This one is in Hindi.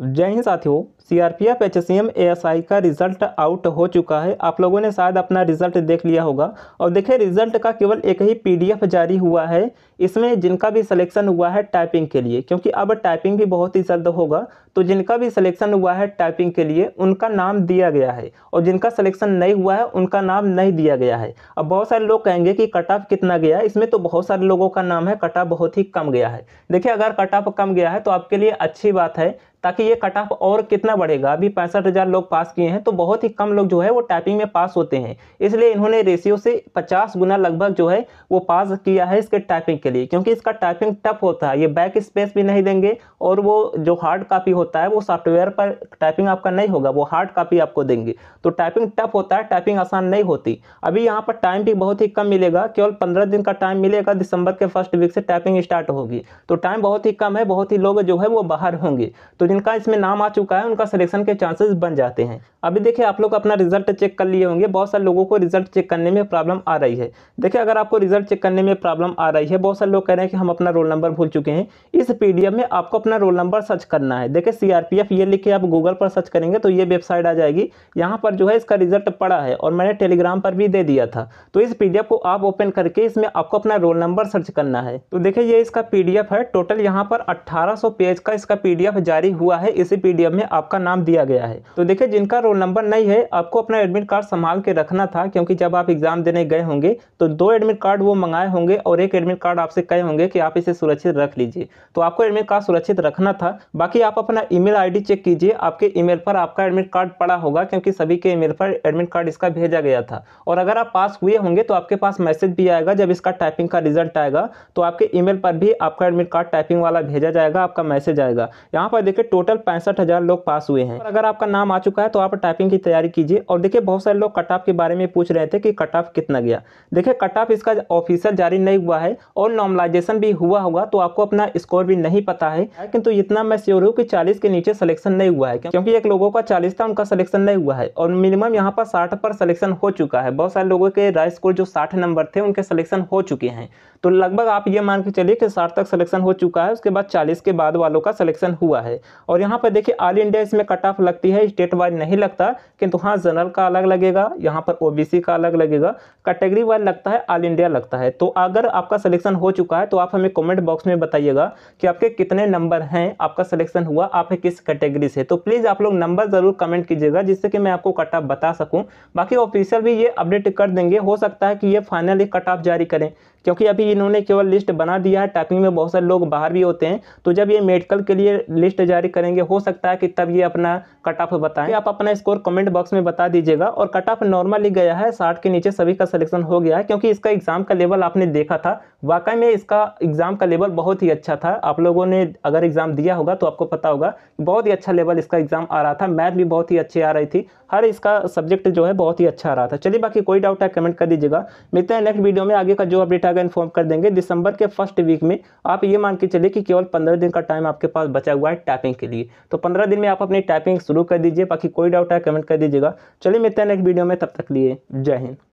जय हिंद साथियों ए एस आई का रिजल्ट आउट हो चुका है आप लोगों ने शायद अपना रिजल्ट देख लिया होगा और देखिए रिजल्ट का केवल एक ही पीडीएफ जारी हुआ है इसमें जिनका भी सिलेक्शन हुआ है टाइपिंग के लिए क्योंकि अब टाइपिंग भी बहुत ही जल्द होगा तो जिनका भी सिलेक्शन हुआ है टाइपिंग के लिए उनका नाम दिया गया है और जिनका सिलेक्शन नहीं हुआ है उनका नाम नहीं दिया गया है अब बहुत सारे लोग कहेंगे कि कट ऑफ कितना गया इसमें तो बहुत सारे लोगों का नाम है कट ऑफ बहुत ही कम गया है देखिए अगर कट ऑफ कम गया है तो आपके लिए अच्छी बात है ताकि ये कट ऑफ और कितना बढ़ेगा अभी पैंसठ हज़ार लोग पास किए हैं तो बहुत ही कम लोग जो है वो टाइपिंग में पास होते हैं इसलिए इन्होंने रेशियो से पचास गुना लगभग जो है वो पास किया है इसके टाइपिंग के लिए क्योंकि इसका टाइपिंग टफ होता है ये बैक स्पेस भी नहीं देंगे और वो जो हार्ड कापी होता है वो सॉफ्टवेयर पर टाइपिंग आपका नहीं होगा वो हार्ड कापी आपको देंगे तो टाइपिंग टफ होता है टाइपिंग आसान नहीं होती अभी यहाँ पर टाइम भी बहुत ही कम मिलेगा केवल पंद्रह दिन का टाइम मिलेगा दिसंबर के फर्स्ट वीक से टाइपिंग स्टार्ट होगी तो टाइम बहुत ही कम है बहुत ही लोग जो है वो बाहर होंगे तो तो जिनका इसमें नाम आ चुका है उनका सिलेक्शन के चांसेस बन जाते हैं अभी देखिए आप लोग अपना रिजल्ट चेक कर लिए होंगे बहुत सारे लोगों को रिजल्ट चेक करने में प्रॉब्लम आ रही है देखिए अगर आपको रिजल्ट चेक करने में प्रॉब्लम आ रही है बहुत सारे लोग कह रहे हैं कि हम अपना रोल नंबर भूल चुके हैं इस पी में आपको अपना रोल नंबर सर्च करना है देखिए सी ये लिख के आप गूगल पर सर्च करेंगे तो ये वेबसाइट आ जाएगी यहाँ पर जो है इसका रिजल्ट पड़ा है और मैंने टेलीग्राम पर भी दे दिया था तो इस पी को आप ओपन करके इसमें आपको अपना रोल नंबर सर्च करना है तो देखिए ये इसका पी है टोटल यहाँ पर अट्ठारह पेज का इसका पी जारी हुआ है इसी पी में आपका नाम दिया गया है तो देखिये जिनका रोल रोल नंबर नहीं है आपको अपना एडमिट कार्ड संभाल के रखना था क्योंकि जब आप एग्ज़ाम देने गए होंगे तो दो एडमिट कार्ड वो मंगाए होंगे और एक एडमिट कार्ड आपसे कहे होंगे कि आप इसे सुरक्षित रख लीजिए तो आपको एडमिट कार्ड सुरक्षित रखना था बाकी आप अपना ई मेल चेक कीजिए आपके ई पर आपका एडमिट कार्ड पड़ा होगा क्योंकि सभी के ई पर एडमिट कार्ड इसका भेजा गया था और अगर आप पास हुए होंगे तो आपके पास मैसेज भी आएगा जब इसका टाइपिंग का रिजल्ट आएगा तो आपके ई पर भी आपका एडमिट कार्ड टाइपिंग वाला भेजा जाएगा आपका मैसेज आएगा यहाँ पर देखिए टोटल पैंसठ लोग पास हुए हैं अगर आपका नाम आ चुका है तो आप टाइपिंग की तैयारी कीजिए और देखिए बहुत सारे लोग कट ऑफ के बारे में पूछ रहे थे कि कट ऑफ कितना गया देखिए कट ऑफ इसका ऑफिशियल जारी नहीं हुआ है और नॉर्मलाइजेशन भी हुआ होगा तो आपको अपना स्कोर भी नहीं पता है किंतु तो इतना मैं श्योर हूँ कि चालीस के नीचे सलेक्शन नहीं हुआ है क्योंकि एक लोगों का चालीस था उनका सलेक्शन नहीं हुआ है और मिनिमम यहाँ पर साठ पर सलेक्शन हो चुका है बहुत सारे लोगों के राय स्कोर जो साठ नंबर थे उनके सलेक्शन हो चुके हैं तो लगभग आप ये मान के चलिए कि साठ तक सलेक्शन हो चुका है उसके बाद चालीस के बाद वालों का सलेक्शन हुआ है और यहाँ पर देखिए ऑल इंडिया इसमें कट ऑफ लगती है स्टेट वाइज नहीं लगता किंतु हाँ जनरल का अलग लगेगा यहाँ पर ओ का अलग लगेगा कैटेगरी वाइज लगता है ऑल इंडिया लगता है तो अगर आपका सिलेक्शन हो चुका है तो आप हमें कॉमेंट बॉक्स में बताइएगा कि आपके कितने नंबर हैं आपका सिलेक्शन हुआ आप किस कैटेगरी से तो प्लीज़ आप लोग नंबर ज़रूर कमेंट कीजिएगा जिससे कि मैं आपको कट ऑफ बता सकूँ बाकी ऑफिशियल भी ये अपडेट कर देंगे हो सकता है कि ये फाइनली कट ऑफ जारी करें क्योंकि अभी इन्होंने केवल लिस्ट बना दिया है टाइपिंग में बहुत सारे लोग बाहर भी होते हैं तो जब ये मेडिकल के लिए लिस्ट जारी करेंगे हो सकता है कि तब ये अपना कट ऑफ बताएं आप अपना स्कोर कमेंट बॉक्स में बता दीजिएगा और कट ऑफ नॉर्मली गया है साठ के नीचे सभी का सिलेक्शन हो गया है क्योंकि इसका एग्जाम का लेवल आपने देखा था वाकई में इसका एग्जाम का लेवल बहुत ही अच्छा था आप लोगों ने अगर एग्जाम दिया होगा तो आपको पता होगा बहुत ही अच्छा लेवल इसका एग्जाम आ रहा था मैथ भी बहुत ही अच्छी आ रही थी हर इसका सब्जेक्ट जो है बहुत ही अच्छा आ रहा था चलिए बाकी कोई डाउट है कमेंट कर दीजिएगा मिलते हैं नेक्स्ट वीडियो में आगे का जो अपडेट आगे इन्फॉर्म कर देंगे दिसंबर के फर्स्ट वीक में आप ये मान के चलिए कि केवल पंद्रह दिन का टाइम आपके पास बचा हुआ है टाइपिंग के लिए तो पंद्रह दिन में आप अपनी टाइपिंग शुरू कर दीजिए बाकी कोई डाउट डाउट है कमेंट कर दीजिएगा चलिए मिलते हैं नेक्स्ट वीडियो में तब तक लिए जय हिंद